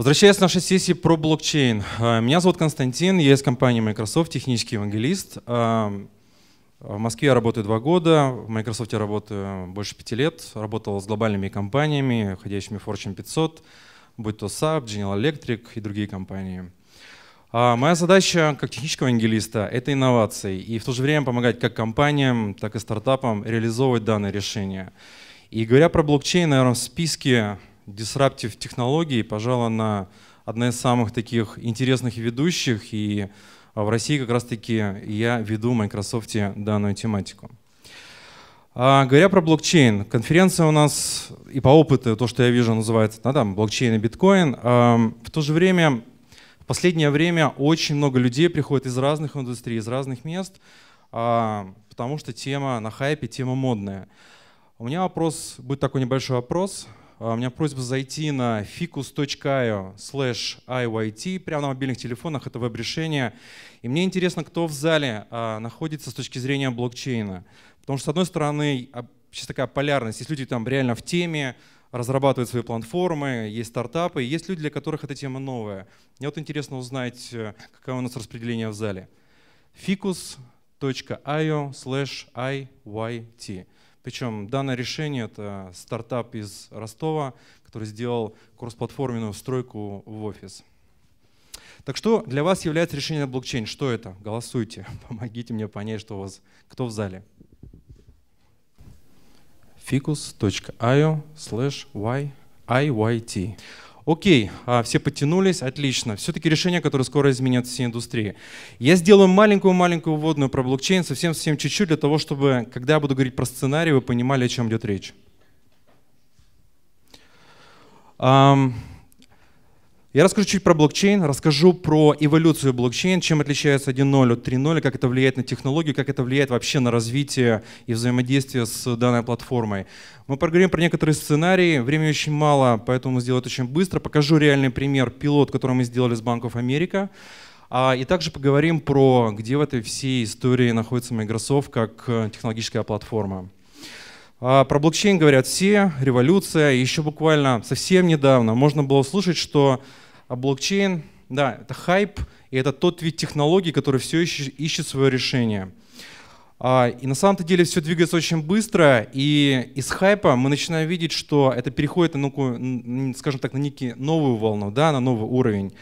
Возвращаясь к нашей сессии про блокчейн. Э, меня зовут Константин, я из компании Microsoft, технический евангелист. Э, в Москве я работаю два года, в Microsoft я работаю больше пяти лет, работал с глобальными компаниями, входящими в Fortune 500, будь то SAP, General Electric и другие компании. Э, моя задача как технического ангелиста – это инновации и в то же время помогать как компаниям, так и стартапам реализовывать данные решения. И говоря про блокчейн, наверное, в списке Disruptive технологий, пожалуй, она одна из самых таких интересных ведущих, и а, в России как раз-таки я веду в Microsoft данную тематику. А, говоря про блокчейн, конференция у нас и по опыту, то, что я вижу, называется да, там, блокчейн и биткоин. А, в то же время, в последнее время очень много людей приходит из разных индустрий, из разных мест, а, потому что тема на хайпе, тема модная. У меня вопрос, будет такой небольшой вопрос. А, у меня просьба зайти на ficus.io slash IYT. Прямо на мобильных телефонах это веб-решение. И мне интересно, кто в зале а, находится с точки зрения блокчейна. Потому что, с одной стороны, а, сейчас такая полярность. Есть люди там реально в теме, разрабатывают свои платформы, есть стартапы, есть люди, для которых эта тема новая. Мне вот интересно узнать, э, какое у нас распределение в зале. ficus.io slash IYT. Причем данное решение — это стартап из Ростова, который сделал кроссплатформенную стройку в офис. Так что для вас является решение на блокчейн? Что это? Голосуйте, помогите мне понять, что у вас, кто в зале. ficus.io slash IYT. Окей, а, все подтянулись, отлично. Все-таки решение, которое скоро изменят все индустрии. Я сделаю маленькую-маленькую вводную про блокчейн, совсем-совсем чуть-чуть, для того, чтобы, когда я буду говорить про сценарий, вы понимали, о чем идет речь. Я расскажу чуть про блокчейн, расскажу про эволюцию блокчейн, чем отличается 1.0 от 3.0, как это влияет на технологию, как это влияет вообще на развитие и взаимодействие с данной платформой. Мы поговорим про некоторые сценарии, времени очень мало, поэтому сделаю это очень быстро. Покажу реальный пример, пилот, который мы сделали с Банков Америка. А, и также поговорим про, где в этой всей истории находится Microsoft как э, технологическая платформа. А, про блокчейн говорят все, революция. Еще буквально совсем недавно можно было услышать, что а блокчейн, да, это хайп, и это тот вид технологий, который все еще ищет свое решение. А, и на самом-то деле все двигается очень быстро, и из хайпа мы начинаем видеть, что это переходит, на, ну, скажем так, на некий новую волну, да, на новый уровень.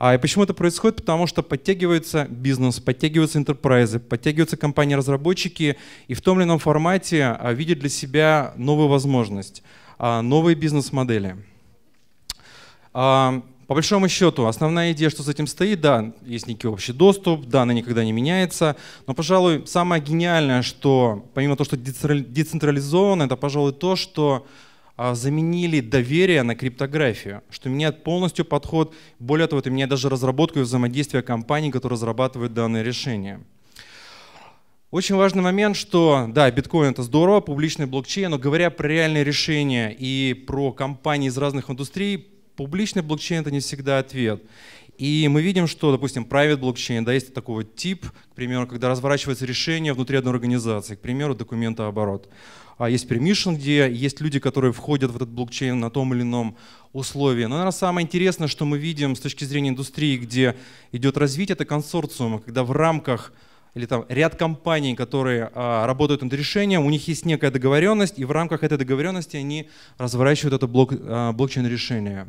А, и почему это происходит? Потому что подтягивается бизнес, подтягиваются интерпрайзы, подтягиваются компании-разработчики и в том или ином формате а, видят для себя новую возможность, новые бизнес-модели. По большому счету, основная идея, что с этим стоит, да, есть некий общий доступ, данные никогда не меняется, но, пожалуй, самое гениальное, что, помимо того, что децентрализовано, это, пожалуй, то, что а, заменили доверие на криптографию, что меняет полностью подход, более того, это меняет даже разработку и взаимодействие компаний, которые разрабатывают данные решения. Очень важный момент, что да, биткоин это здорово, публичный блокчейн, но говоря про реальные решения и про компании из разных индустрий, публичный блокчейн — это не всегда ответ. И мы видим, что, допустим, private блокчейн, да, есть такого тип, к примеру, когда разворачивается решение внутри одной организации, к примеру, документооборот. А есть permission, где есть люди, которые входят в этот блокчейн на том или ином условии. Но, наверное, самое интересное, что мы видим с точки зрения индустрии, где идет развитие, это консорциум, когда в рамках или там ряд компаний, которые а, работают над решением, у них есть некая договоренность, и в рамках этой договоренности они разворачивают это блок, а, блокчейн-решение.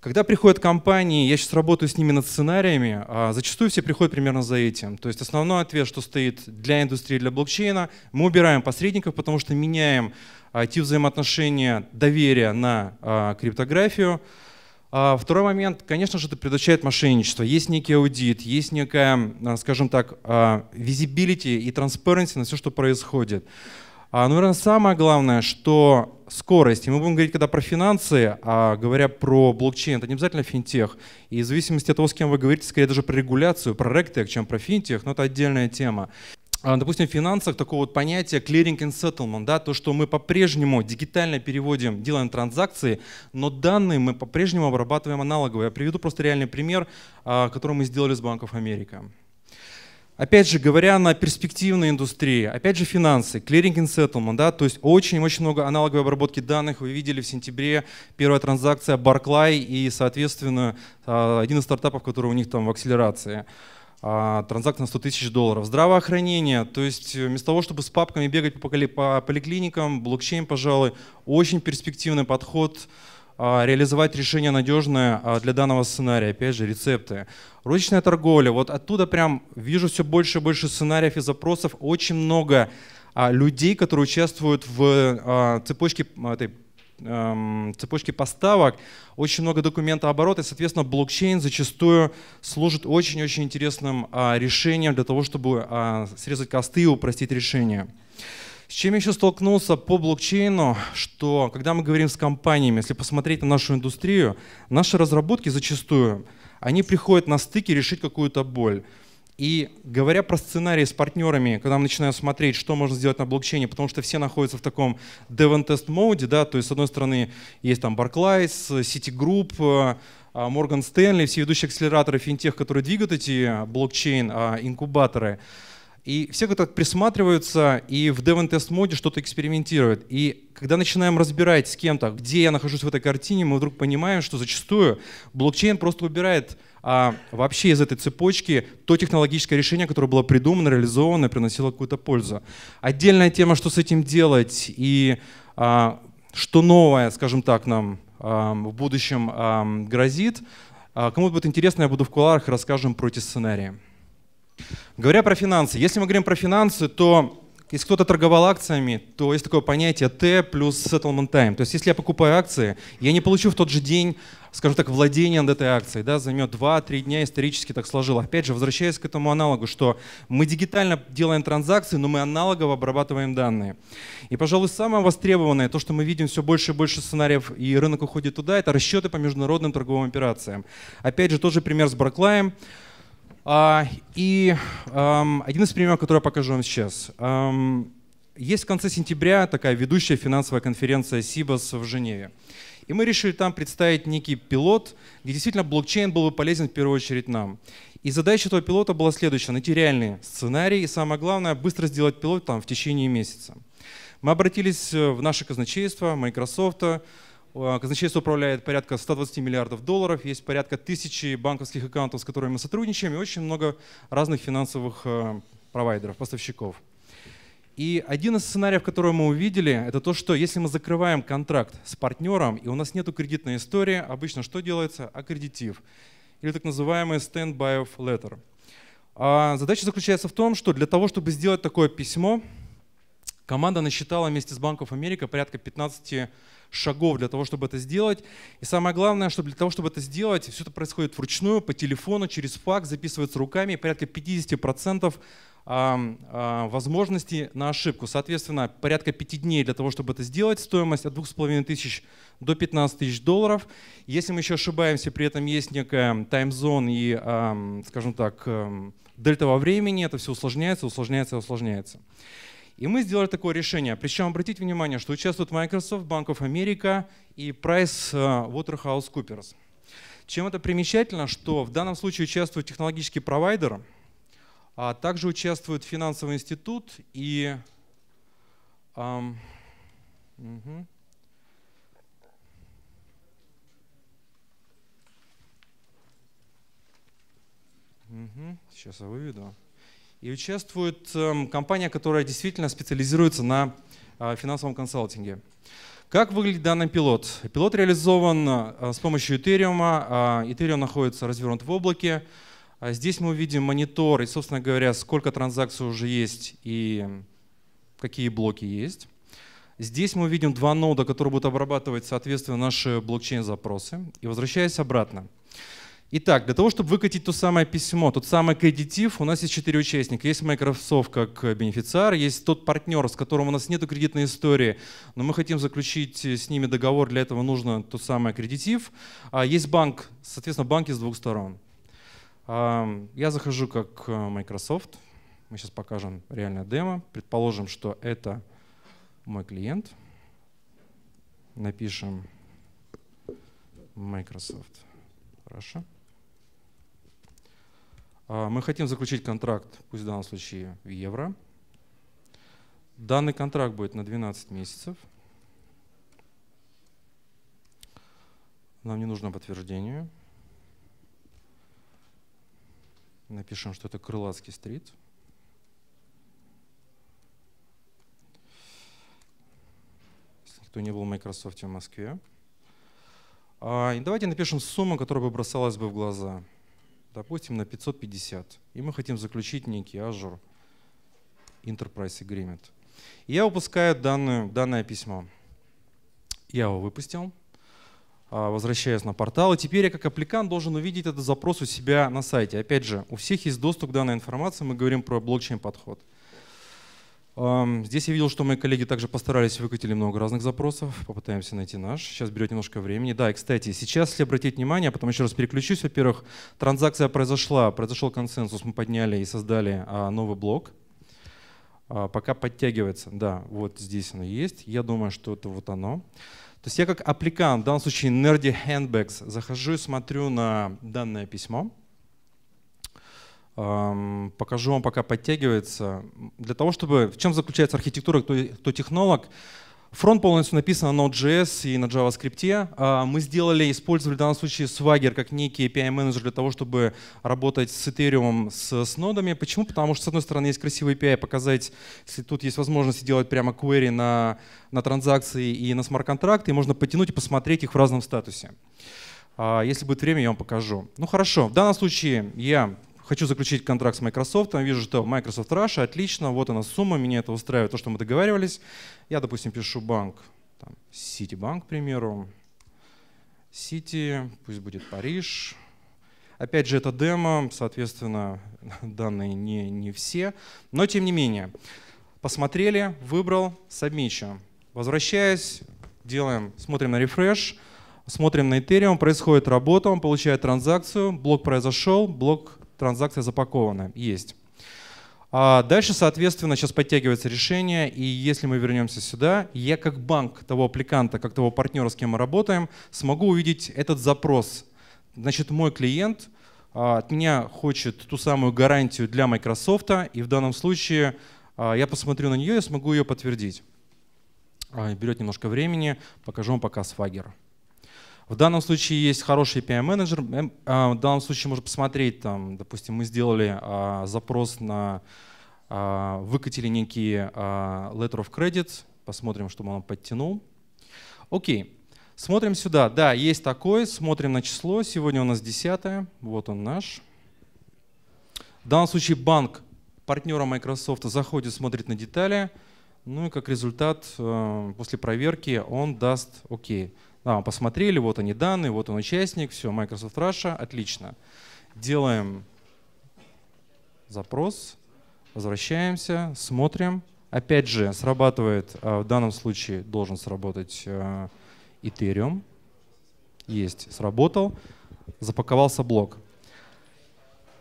Когда приходят компании, я сейчас работаю с ними над сценариями, а зачастую все приходят примерно за этим. То есть основной ответ, что стоит для индустрии, для блокчейна, мы убираем посредников, потому что меняем а, взаимоотношения доверия на а, криптографию, а, второй момент, конечно же, это предотвращает мошенничество. Есть некий аудит, есть некая, а, скажем так, а, visibility и transparency на все, что происходит. А, ну, наверное, самое главное, что скорость. И мы будем говорить когда про финансы, а говоря про блокчейн, это не обязательно финтех. И в зависимости от того, с кем вы говорите, скорее даже про регуляцию, про ректек, чем про финтех, но это отдельная тема. А, допустим, в финансах такое вот понятие clearing and settlement, да, то, что мы по-прежнему дигитально переводим, делаем транзакции, но данные мы по-прежнему обрабатываем аналоговые. Я приведу просто реальный пример, а, который мы сделали с Банков Америка. Опять же, говоря на перспективной индустрии, опять же финансы, clearing and settlement, да, то есть очень-очень много аналоговой обработки данных. Вы видели в сентябре первая транзакция Barclay и, соответственно, а, один из стартапов, который у них там в акселерации. А, Транзакция на 100 тысяч долларов. Здравоохранение, то есть э, вместо того, чтобы с папками бегать по, по поликлиникам, блокчейн, пожалуй, очень перспективный подход а, реализовать решение надежное а, для данного сценария. Опять же, рецепты. Розничная торговля. Вот оттуда прям вижу все больше и больше сценариев и запросов. Очень много людей, которые участвуют в цепочке этой Эм, цепочки поставок, очень много документооборота, и, соответственно, блокчейн зачастую служит очень-очень интересным а, решением для того, чтобы а, срезать косты и упростить решения. С чем я еще столкнулся по блокчейну, что когда мы говорим с компаниями, если посмотреть на нашу индустрию, наши разработки зачастую, они приходят на стыке решить какую-то боль. И говоря про сценарии с партнерами, когда мы начинаем смотреть, что можно сделать на блокчейне, потому что все находятся в таком dev тест моде, да, то есть с одной стороны есть там Barclays, Citigroup, а, Morgan Stanley, все ведущие акселераторы финтех, которые двигают эти блокчейн-инкубаторы. А, и все как-то присматриваются и в Devon Test моде что-то экспериментируют. И когда начинаем разбирать с кем-то, где я нахожусь в этой картине, мы вдруг понимаем, что зачастую блокчейн просто убирает а, вообще из этой цепочки то технологическое решение, которое было придумано, реализовано приносило какую-то пользу. Отдельная тема, что с этим делать и а, что новое, скажем так, нам а, в будущем а, грозит. А, кому будет интересно, я буду в куларах и расскажем про эти сценарии. Говоря про финансы, если мы говорим про финансы, то если кто-то торговал акциями, то есть такое понятие T плюс settlement time. То есть если я покупаю акции, я не получу в тот же день, скажем так, владение над этой акцией. Да, займет 2-3 дня, исторически так сложилось. Опять же, возвращаясь к этому аналогу, что мы дигитально делаем транзакции, но мы аналогово обрабатываем данные. И, пожалуй, самое востребованное, то, что мы видим все больше и больше сценариев, и рынок уходит туда, это расчеты по международным торговым операциям. Опять же, тот же пример с Барклаем. А, и один из примеров, который я покажу вам сейчас. Есть в конце сентября такая ведущая финансовая конференция СИБОС в Женеве. И мы решили там представить некий пилот, где действительно блокчейн был бы полезен в первую очередь нам. И задача этого пилота была следующая – найти реальный сценарий и, самое главное, быстро сделать пилот там в течение месяца. Мы обратились э, в наше казначейство, Microsoft, Э, казначейство управляет порядка 120 миллиардов долларов, есть порядка тысячи банковских аккаунтов, с которыми мы сотрудничаем, и очень много разных финансовых э, провайдеров, поставщиков. И один из сценариев, который мы увидели, это то, что если мы закрываем контракт с партнером, и у нас нет кредитной истории, обычно что делается? Аккредитив, или так называемый stand-by letter. А задача заключается в том, что для того, чтобы сделать такое письмо, команда насчитала вместе с Банков Америка порядка 15 шагов для того, чтобы это сделать. И самое главное, что для того, чтобы это сделать, все это происходит вручную, по телефону, через факт записывается руками, порядка 50% а, возможностей на ошибку. Соответственно, порядка 5 дней для того, чтобы это сделать. Стоимость от 2500 до 15 тысяч долларов. Если мы еще ошибаемся, при этом есть некая таймзон и, скажем так, дельта во времени, это все усложняется, усложняется, усложняется. И мы сделали такое решение. Причем обратите внимание, что участвуют Microsoft, Bank of America и Price Waterhouse Coopers. Чем это примечательно, что в данном случае участвует технологический провайдер, а также участвует финансовый институт и эм, угу. Угу. Сейчас я выведу. И участвует эм, компания, которая действительно специализируется на а, финансовом консалтинге. Как выглядит данный пилот? Пилот реализован э, с помощью Ethereum. Ethereum а, находится развернут в облаке. А здесь мы увидим монитор и, собственно говоря, сколько транзакций уже есть и какие блоки есть. Здесь мы увидим два нода, которые будут обрабатывать, соответственно, наши блокчейн-запросы. И возвращаясь обратно, Итак, для того, чтобы выкатить то самое письмо, тот самый кредитив, у нас есть четыре участника. Есть Microsoft как бенефициар, есть тот партнер, с которым у нас нет кредитной истории, но мы хотим заключить э, с ними договор, для этого нужно тот самый кредитив. А есть банк, соответственно, банки с двух сторон. А, я захожу как э, Microsoft. Мы сейчас покажем реальное демо. Предположим, что это мой клиент. Напишем Microsoft. Хорошо. А, мы хотим заключить контракт, пусть в данном случае в евро. Данный контракт будет на 12 месяцев. Нам не нужно подтверждение. Напишем, что это Крылатский стрит. Если кто не был в Microsoft в Москве. А, и давайте напишем сумму, которая бы бросалась бы в глаза допустим, на 550. И мы хотим заключить некий Azure Enterprise Agreement. И я выпускаю данную, данное письмо. Я его выпустил, а, возвращаюсь на портал. И теперь я как аппликант должен увидеть этот запрос у себя на сайте. Опять же, у всех есть доступ к данной информации, мы говорим про блокчейн-подход. Здесь я видел, что мои коллеги также постарались, выкатили много разных запросов. Попытаемся найти наш. Сейчас берет немножко времени. Да, и, кстати, сейчас, если обратить внимание, а потом еще раз переключусь. Во-первых, транзакция произошла, произошел консенсус. Мы подняли и создали а, новый блок. А, пока подтягивается. Да, вот здесь оно есть. Я думаю, что это вот оно. То есть я как аппликант, в данном случае Nerdy Handbags, захожу и смотрю на данное письмо. Покажу вам, пока подтягивается. Для того, чтобы... В чем заключается архитектура, кто, кто технолог? Фронт полностью написан на Node.js и на JavaScript. А, мы сделали, использовали в данном случае Swagger как некий API-менеджер для того, чтобы работать с Ethereum, с, с нодами. Почему? Потому что, с одной стороны, есть красивый API, показать, если тут есть возможность делать прямо query на, на транзакции и на смарт-контракты, и можно потянуть и посмотреть их в разном статусе. А, если будет время, я вам покажу. Ну хорошо, в данном случае я хочу заключить контракт с Microsoft, вижу, что Microsoft Russia, отлично, вот она сумма, меня это устраивает, то, что мы договаривались. Я, допустим, пишу банк, там, Citibank, к примеру, City, пусть будет Париж. Опять же, это демо, соответственно, данные не, не все, но тем не менее. Посмотрели, выбрал, submission. Возвращаясь, делаем, смотрим на рефреш, смотрим на Ethereum, происходит работа, он получает транзакцию, блок произошел, блок транзакция запакована. Есть. А дальше, соответственно, сейчас подтягивается решение, и если мы вернемся сюда, я как банк того аппликанта, как того партнера, с кем мы работаем, смогу увидеть этот запрос. Значит, мой клиент а, от меня хочет ту самую гарантию для Microsoft, и в данном случае а, я посмотрю на нее и смогу ее подтвердить. А, берет немножко времени, покажу вам пока свагер. В данном случае есть хороший pm менеджер эм, а, В данном случае можно посмотреть, там, допустим, мы сделали а, запрос на, а, выкатили некий а, letter of credit, посмотрим, что он подтянул. Окей, смотрим сюда. Да, есть такой, смотрим на число. Сегодня у нас 10, вот он наш. В данном случае банк партнера Microsoft заходит, смотрит на детали. Ну и как результат, э, после проверки он даст «Окей». OK. А, посмотрели, вот они данные, вот он участник, все, Microsoft Russia, отлично. Делаем запрос, возвращаемся, смотрим. Опять же, срабатывает, а, в данном случае должен сработать а, Ethereum. Есть, сработал, запаковался блок.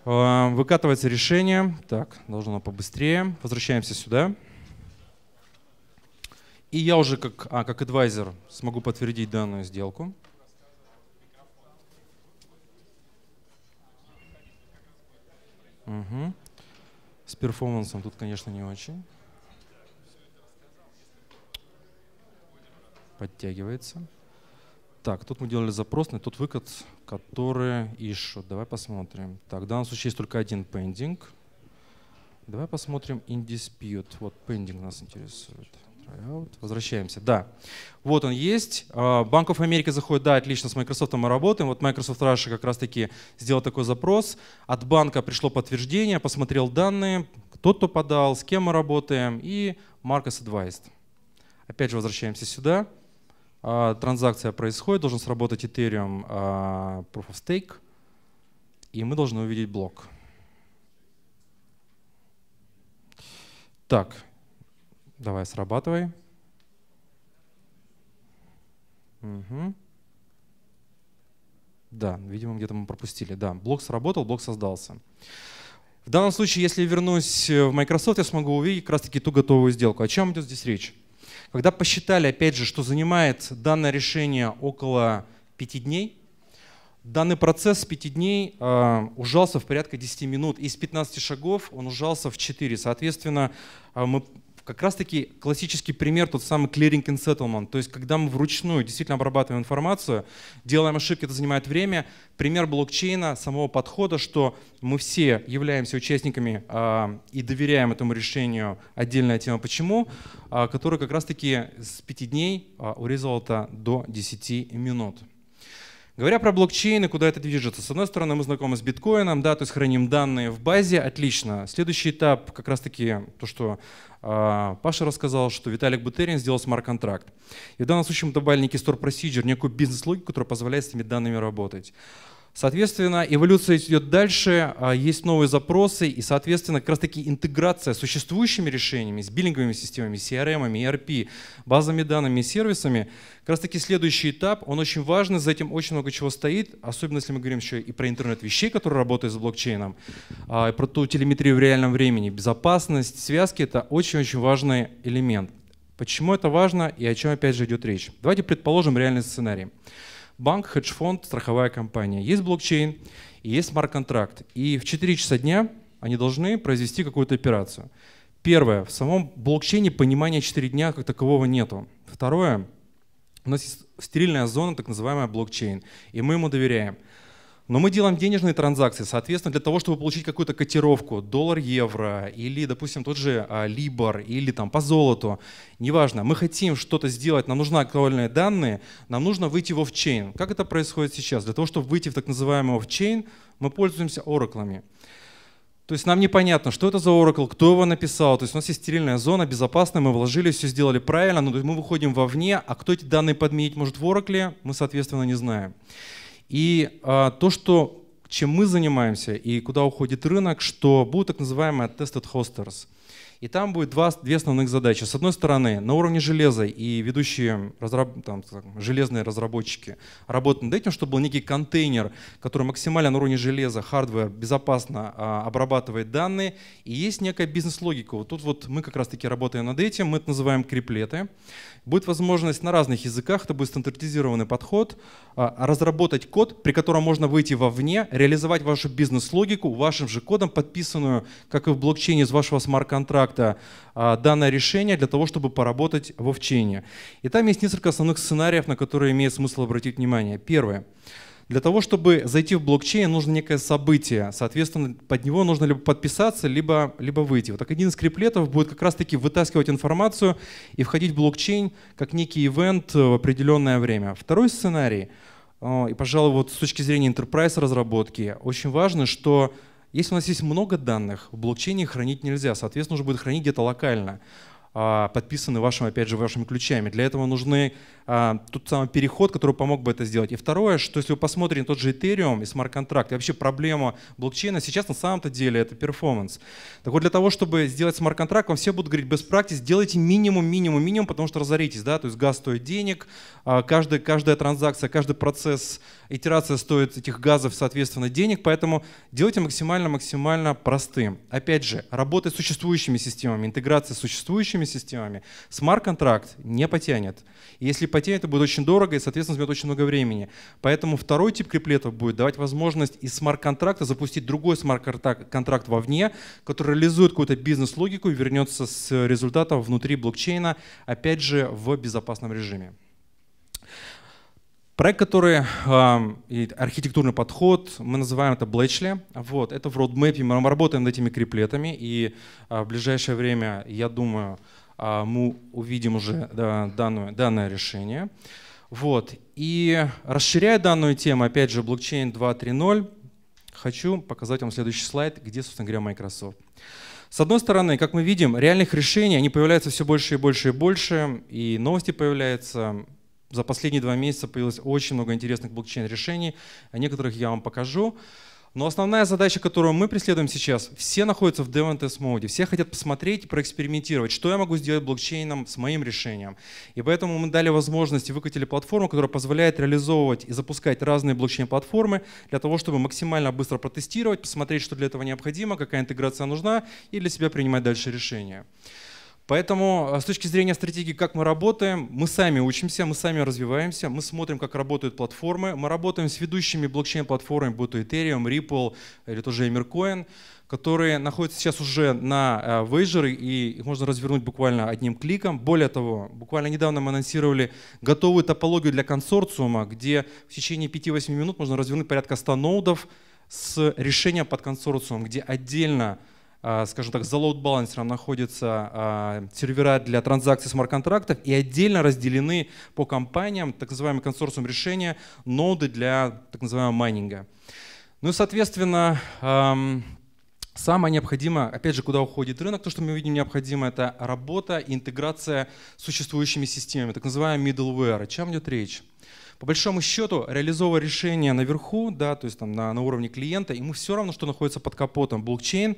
А, выкатывается решение. Так, должно побыстрее. Возвращаемся сюда. И я уже как, а, как адвайзер смогу подтвердить данную сделку. Угу. С перформансом тут, конечно, не очень. Подтягивается. Так, тут мы делали запрос на тот выкат, который ищут. Давай посмотрим. Так, в данном случае есть только один пендинг. Давай посмотрим in dispute. Вот пендинг нас интересует. А возвращаемся, да. Вот он есть. Банков Америки заходит, да, отлично, с Microsoft мы работаем. Вот Microsoft Russia как раз-таки сделал такой запрос. От банка пришло подтверждение, посмотрел данные, кто то подал, с кем мы работаем, и Marcus Advised. Опять же возвращаемся сюда. А, транзакция происходит, должен сработать Ethereum а, Proof of Stake, и мы должны увидеть блок. Так, Давай, срабатывай. Угу. Да, видимо, где-то мы пропустили. Да, блок сработал, блок создался. В данном случае, если я вернусь э, в Microsoft, я смогу увидеть как раз-таки ту готовую сделку. О чем идет здесь речь? Когда посчитали, опять же, что занимает данное решение около 5 дней, данный процесс с 5 дней э, ужался в порядка 10 минут. Из 15 шагов он ужался в 4. Соответственно, э, мы как раз-таки классический пример, тот самый clearing and settlement, то есть когда мы вручную действительно обрабатываем информацию, делаем ошибки, это занимает время. Пример блокчейна, самого подхода, что мы все являемся участниками э, и доверяем этому решению отдельная тема «Почему?», э, которая как раз-таки с 5 дней э, а, урезала это до 10 минут. Говоря про блокчейн и куда это движется, с одной стороны, мы знакомы с биткоином, да, то есть храним данные в базе, отлично. Следующий этап как раз-таки то, что э, Паша рассказал, что Виталик Бутерин сделал смарт-контракт. И в данном случае мы добавили некий store procedure, некую бизнес-логику, которая позволяет с этими данными работать. Соответственно, эволюция идет дальше, а, есть новые запросы, и, соответственно, как раз-таки интеграция с существующими решениями, с биллинговыми системами, CRM, ERP, базами данными, сервисами, как раз-таки следующий этап, он очень важный, за этим очень много чего стоит, особенно если мы говорим еще и про интернет вещей, которые работают с блокчейном, а, про ту телеметрию в реальном времени, безопасность, связки — это очень-очень важный элемент. Почему это важно и о чем опять же идет речь? Давайте предположим реальный сценарий банк, хедж-фонд, страховая компания. Есть блокчейн и есть смарт-контракт. И в 4 часа дня они должны произвести какую-то операцию. Первое, в самом блокчейне понимания 4 дня как такового нету. Второе, у нас есть стерильная зона, так называемая блокчейн, и мы ему доверяем. Но мы делаем денежные транзакции, соответственно, для того, чтобы получить какую-то котировку, доллар, евро, или, допустим, тот же а, Либор, или там по золоту, неважно, мы хотим что-то сделать, нам нужны актуальные данные, нам нужно выйти в офчейн. Как это происходит сейчас? Для того, чтобы выйти в так называемый офчейн, мы пользуемся ораклами. То есть нам непонятно, что это за Oracle, кто его написал. То есть у нас есть стерильная зона, безопасная, мы вложили, все сделали правильно, но мы выходим вовне, а кто эти данные подменить может в Oracle, мы, соответственно, не знаем. И а, то, что, чем мы занимаемся и куда уходит рынок, что будут так называемые tested hosters – и там будет два, две основных задачи. С одной стороны, на уровне железа и ведущие разраб, там, железные разработчики работают над этим, чтобы был некий контейнер, который максимально на уровне железа, хардвер, безопасно а, обрабатывает данные. И есть некая бизнес-логика. Вот тут вот мы как раз-таки работаем над этим, мы это называем криплеты. Будет возможность на разных языках, это будет стандартизированный подход, а, разработать код, при котором можно выйти вовне, реализовать вашу бизнес-логику вашим же кодом, подписанную, как и в блокчейне, из вашего смарт-контракта, контракта а, данное решение для того, чтобы поработать в овчине. И там есть несколько основных сценариев, на которые имеет смысл обратить внимание. Первое. Для того, чтобы зайти в блокчейн, нужно некое событие. Соответственно, под него нужно либо подписаться, либо, либо выйти. Вот так один из криплетов будет как раз-таки вытаскивать информацию и входить в блокчейн как некий ивент в определенное время. Второй сценарий, э, и, пожалуй, вот с точки зрения enterprise разработки, очень важно, что если у нас есть много данных, в блокчейне хранить нельзя, соответственно, нужно будет хранить где-то локально. А, подписаны вашим, опять же, вашими ключами. Для этого нужны а, тот самый переход, который помог бы это сделать. И второе, что если вы посмотрите тот же Ethereum и смарт-контракт, и вообще проблема блокчейна сейчас на самом-то деле это перформанс. Так вот для того, чтобы сделать смарт-контракт, вам все будут говорить, без практис делайте минимум, минимум, минимум, потому что разоритесь, да, то есть газ стоит денег, а, каждая, каждая транзакция, каждый процесс, итерация стоит этих газов, соответственно, денег, поэтому делайте максимально-максимально простым. Опять же, работать с существующими системами, интеграция с существующими текущими системами смарт-контракт не потянет. если потянет, это будет очень дорого и, соответственно, займет очень много времени. Поэтому второй тип криплетов будет давать возможность из смарт-контракта запустить другой смарт-контракт вовне, который реализует какую-то бизнес-логику и вернется с результатом внутри блокчейна, опять же, в безопасном режиме. Проект, который э, и архитектурный подход, мы называем это Bletchley. Вот, это в roadmap, мы работаем над этими криплетами, и э, в ближайшее время, я думаю, э, мы увидим уже э, данную, данное решение. Вот. И расширяя данную тему, опять же, блокчейн 2.3.0, хочу показать вам следующий слайд, где, собственно говоря, Microsoft. С одной стороны, как мы видим, реальных решений, они появляются все больше и больше и больше, и новости появляются, за последние два месяца появилось очень много интересных блокчейн-решений. некоторых я вам покажу. Но основная задача, которую мы преследуем сейчас, все находятся в dev and моде, все хотят посмотреть, проэкспериментировать, что я могу сделать блокчейном с моим решением. И поэтому мы дали возможность и выкатили платформу, которая позволяет реализовывать и запускать разные блокчейн-платформы для того, чтобы максимально быстро протестировать, посмотреть, что для этого необходимо, какая интеграция нужна, и для себя принимать дальше решения. Поэтому э, с точки зрения стратегии, как мы работаем, мы сами учимся, мы сами развиваемся, мы смотрим, как работают платформы, мы работаем с ведущими блокчейн-платформами, будь то Ethereum, Ripple или тоже Emercoin, которые находятся сейчас уже на Wager, э, и их можно развернуть буквально одним кликом. Более того, буквально недавно мы анонсировали готовую топологию для консорциума, где в течение 5-8 минут можно развернуть порядка 100 ноудов с решением под консорциум, где отдельно а, скажем так, за лоуд-балансером находятся а, сервера для транзакций смарт-контрактов и отдельно разделены по компаниям, так называемый консорциум решения, ноды для так называемого майнинга. Ну и, соответственно, Самое необходимое, опять же, куда уходит рынок, то, что мы видим необходимо, это работа и интеграция с существующими системами, так называемый middleware. О чем идет речь? По большому счету, реализовывая решение наверху, да, то есть там на, на уровне клиента, ему все равно, что находится под капотом. Блокчейн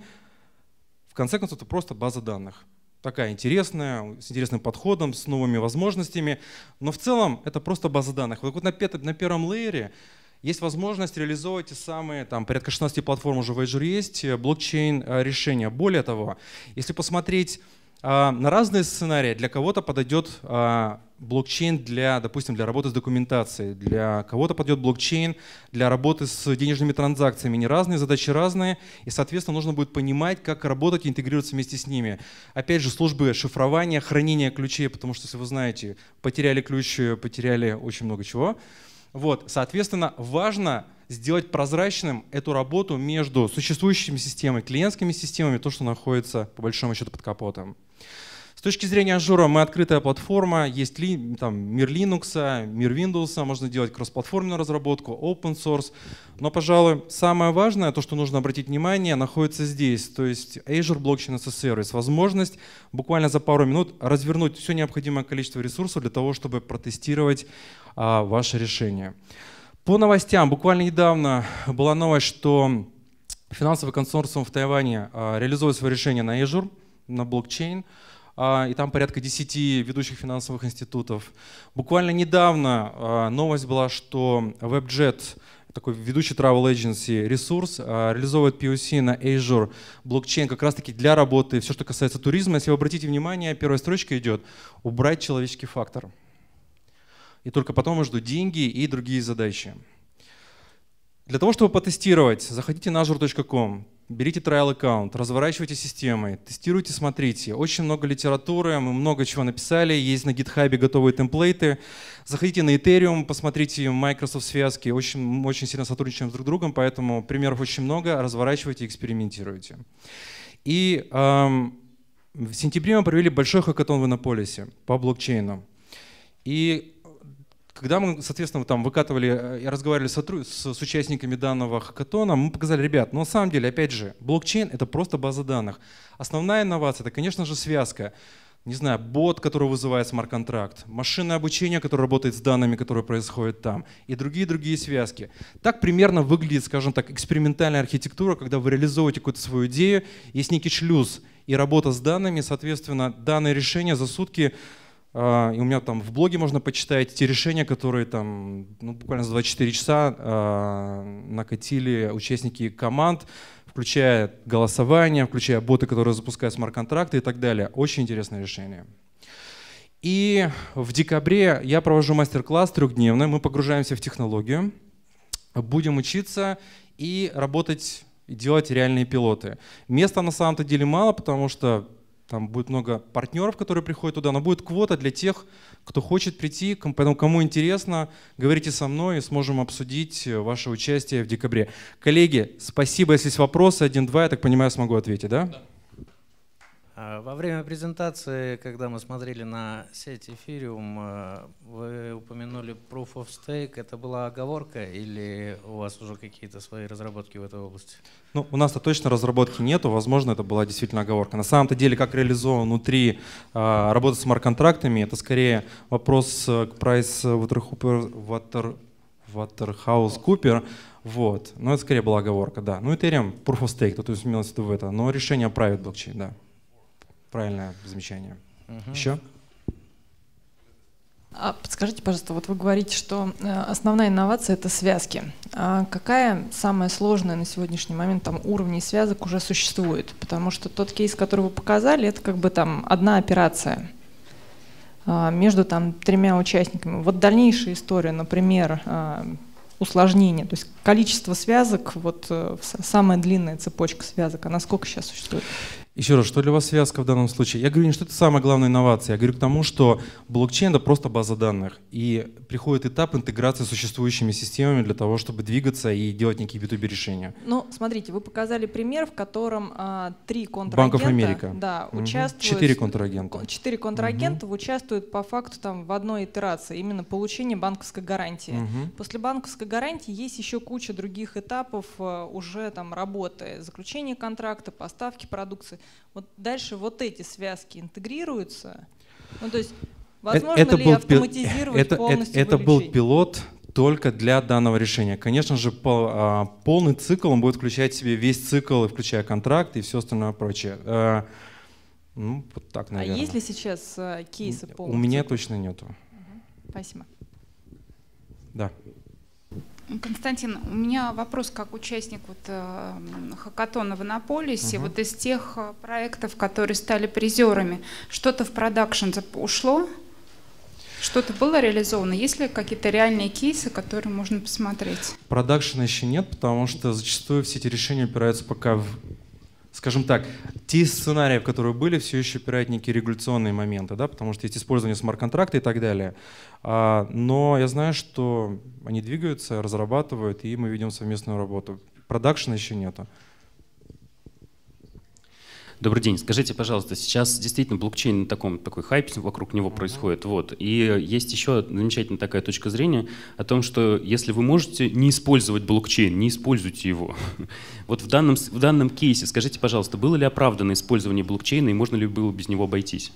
в конце концов, это просто база данных. Такая интересная, с интересным подходом, с новыми возможностями. Но в целом это просто база данных. Вот, вот на, на первом лейере есть возможность реализовывать те самые, там, порядка 16 платформ уже в Azure есть, э, блокчейн э, решения. Более того, если посмотреть а, на разные сценарии. Для кого-то подойдет а, блокчейн для, допустим, для работы с документацией, для кого-то подойдет блокчейн для работы с денежными транзакциями. Не разные, задачи разные, и, соответственно, нужно будет понимать, как работать и интегрироваться вместе с ними. Опять же, службы шифрования, хранения ключей, потому что, если вы знаете, потеряли ключ, потеряли очень много чего. Вот, соответственно, важно сделать прозрачным эту работу между существующими системами, клиентскими системами, то, что находится, по большому счету, под капотом. С точки зрения Azure, мы открытая платформа, есть ли, там, мир Linux, мир Windows, можно делать кроссплатформенную разработку, open source. Но, пожалуй, самое важное, то, что нужно обратить внимание, находится здесь, то есть Azure Blockchain as a Service, возможность буквально за пару минут развернуть все необходимое количество ресурсов для того, чтобы протестировать а, ваше решение. По новостям, буквально недавно была новость, что финансовый консорциум в Тайване а, реализует свое решение на Azure на блокчейн, а, и там порядка 10 ведущих финансовых институтов. Буквально недавно а, новость была, что WebJet, такой ведущий travel agency ресурс, а, реализовывает POC на Azure блокчейн как раз-таки для работы, все, что касается туризма. Если вы обратите внимание, первая строчка идет «убрать человеческий фактор». И только потом я жду деньги и другие задачи. Для того, чтобы потестировать, заходите на azure.com берите trial аккаунт, разворачивайте системы, тестируйте, смотрите. Очень много литературы, мы много чего написали, есть на гитхабе готовые темплейты. Заходите на Ethereum, посмотрите Microsoft связки, очень, очень сильно сотрудничаем друг другом, поэтому примеров очень много, разворачивайте, экспериментируйте. И эм, в сентябре мы провели большой хакатон в Иннополисе по блокчейну. И когда мы, соответственно, там выкатывали и э, разговаривали с, с, с участниками данного хакатона, мы показали, ребят, но ну, на самом деле, опять же, блокчейн — это просто база данных. Основная инновация — это, конечно же, связка. Не знаю, бот, который вызывает смарт-контракт, машинное обучение, которое работает с данными, которые происходят там, и другие-другие связки. Так примерно выглядит, скажем так, экспериментальная архитектура, когда вы реализуете какую-то свою идею, есть некий шлюз, и работа с данными, соответственно, данное решение за сутки а, и у меня там в блоге можно почитать те решения, которые там ну, буквально за 24 часа а, накатили участники команд, включая голосование, включая боты, которые запускают смарт-контракты и так далее. Очень интересное решение. И в декабре я провожу мастер-класс трехдневный. Мы погружаемся в технологию, будем учиться и работать, делать реальные пилоты. Места на самом-то деле мало, потому что там будет много партнеров, которые приходят туда, но будет квота для тех, кто хочет прийти, поэтому кому интересно, говорите со мной и сможем обсудить э, ваше участие в декабре. Коллеги, спасибо, если есть вопросы, один-два, я так понимаю, смогу ответить, да? Да. А, во время презентации, когда мы смотрели на сеть Ethereum, а, вы упомянули Proof of Stake. Это была оговорка или у вас уже какие-то свои разработки в этой области? Ну, у нас-то точно разработки нету. Возможно, это была действительно оговорка. На самом-то деле, как реализован внутри а, работа с смарт-контрактами, это скорее вопрос э, к э, Price Waterhouse Cooper. Вот. Но это скорее была оговорка, да. Ну, Ethereum, Proof of Stake, то есть имелось в виду это. Но решение правит блокчейн, да правильное замечание. Угу. Еще? А подскажите, пожалуйста, вот вы говорите, что э, основная инновация – это связки. А какая самая сложная на сегодняшний момент там уровни связок уже существует? Потому что тот кейс, который вы показали, это как бы там одна операция а, между там тремя участниками. Вот дальнейшая история, например, а, усложнение, то есть количество связок, вот э, самая длинная цепочка связок, Она сколько сейчас существует? Еще раз, что для вас связка в данном случае? Я говорю не что это самая главная инновация, я говорю к тому, что блокчейн это просто база данных. И приходит этап интеграции с существующими системами для того, чтобы двигаться и делать некие B2B решения. Ну, смотрите, вы показали пример, в котором а, три контрагента... Банков Америка. Да, участвуют... Четыре контрагента. Четыре контрагента угу. участвуют по факту там в одной итерации, именно получение банковской гарантии. Угу. После банковской гарантии есть еще куча других этапов э, уже там работы, заключение контракта, поставки продукции вот дальше вот эти связки интегрируются. Ну, то есть, э, возможно это ли был автоматизировать это, э, полностью Это, это был пилот только для данного решения. Конечно же, а, полный цикл, он будет включать в себе весь цикл, включая контракт и все остальное прочее. Э, ну, вот так, наверное. А есть ли сейчас кейсы полностью? У меня точно нету. Спасибо. Да. Константин, у меня вопрос как участник вот, э, хакатона в Анаполисе. Угу. Вот из тех э, проектов, которые стали призерами, что-то в продакшн ушло? Что-то было реализовано? Есть ли какие-то реальные кейсы, которые можно посмотреть? Продакшена еще нет, потому что зачастую все эти решения опираются пока в скажем так, те сценарии, которые были, все еще опирают некие регуляционные моменты, да, потому что есть использование смарт-контракта и так далее. А, но я знаю, что они двигаются, разрабатывают, и мы ведем совместную работу. Продакшена еще нету. Добрый день. Скажите, пожалуйста, сейчас действительно блокчейн на таком такой хайпе вокруг него происходит. Вот. И есть еще замечательная такая точка зрения о том, что если вы можете не использовать блокчейн, не используйте его. Вот в данном, в данном кейсе, скажите, пожалуйста, было ли оправдано использование блокчейна и можно ли было без него обойтись?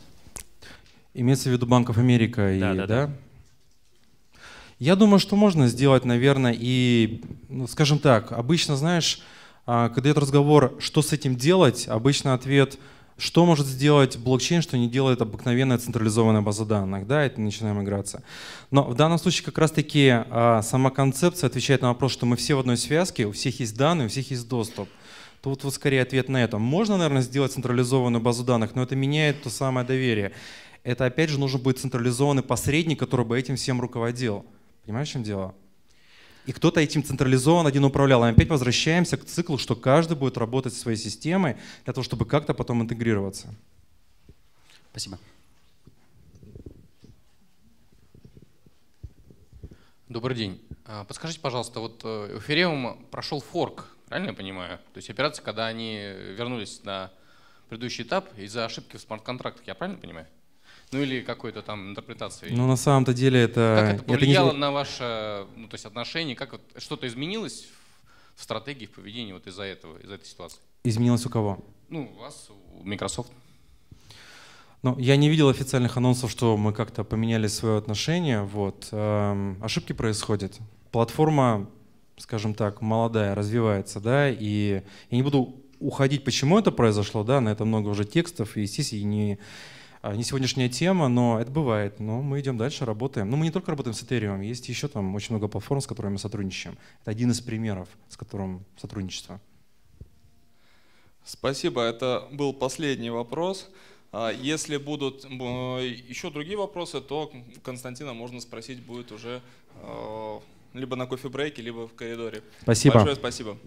Имеется в виду Банков Америка и да? да, да? да? Я думаю, что можно сделать, наверное, и, ну, скажем так, обычно, знаешь, а, когда идет разговор, что с этим делать, обычно ответ что может сделать блокчейн, что не делает обыкновенная централизованная база данных, да, это начинаем играться. Но в данном случае как раз-таки а, сама концепция отвечает на вопрос, что мы все в одной связке, у всех есть данные, у всех есть доступ. Тут вот скорее ответ на это. Можно, наверное, сделать централизованную базу данных, но это меняет то самое доверие. Это опять же нужно будет централизованный посредник, который бы этим всем руководил. Понимаешь, в чем дело? и кто-то этим централизован, один управлял. И опять возвращаемся к циклу, что каждый будет работать со своей системой для того, чтобы как-то потом интегрироваться. Спасибо. Добрый день. А, подскажите, пожалуйста, вот э, у Ethereum прошел форк, правильно я понимаю? То есть операции, когда они вернулись на предыдущий этап из-за ошибки в смарт-контрактах, я правильно понимаю? ну или какой-то там интерпретации. Ну на самом-то деле это... Как это повлияло это не... на ваше ну, то есть отношение? Как вот, что-то изменилось в стратегии, в поведении вот из-за этого, из-за этой ситуации? Изменилось у кого? Ну, у вас, у Microsoft. Ну, я не видел официальных анонсов, что мы как-то поменяли свое отношение. Вот. Эм, ошибки происходят. Платформа, скажем так, молодая, развивается, да, и я не буду уходить, почему это произошло, да, на это много уже текстов, и здесь и не, а, не сегодняшняя тема, но это бывает. Но мы идем дальше, работаем. Но ну, мы не только работаем с Ethereum, есть еще там очень много платформ, с которыми мы сотрудничаем. Это один из примеров, с которым сотрудничество. Спасибо. Это был последний вопрос. А, если будут э, еще другие вопросы, то Константина можно спросить будет уже э, либо на кофе-брейке, либо в коридоре. Спасибо. Большое спасибо.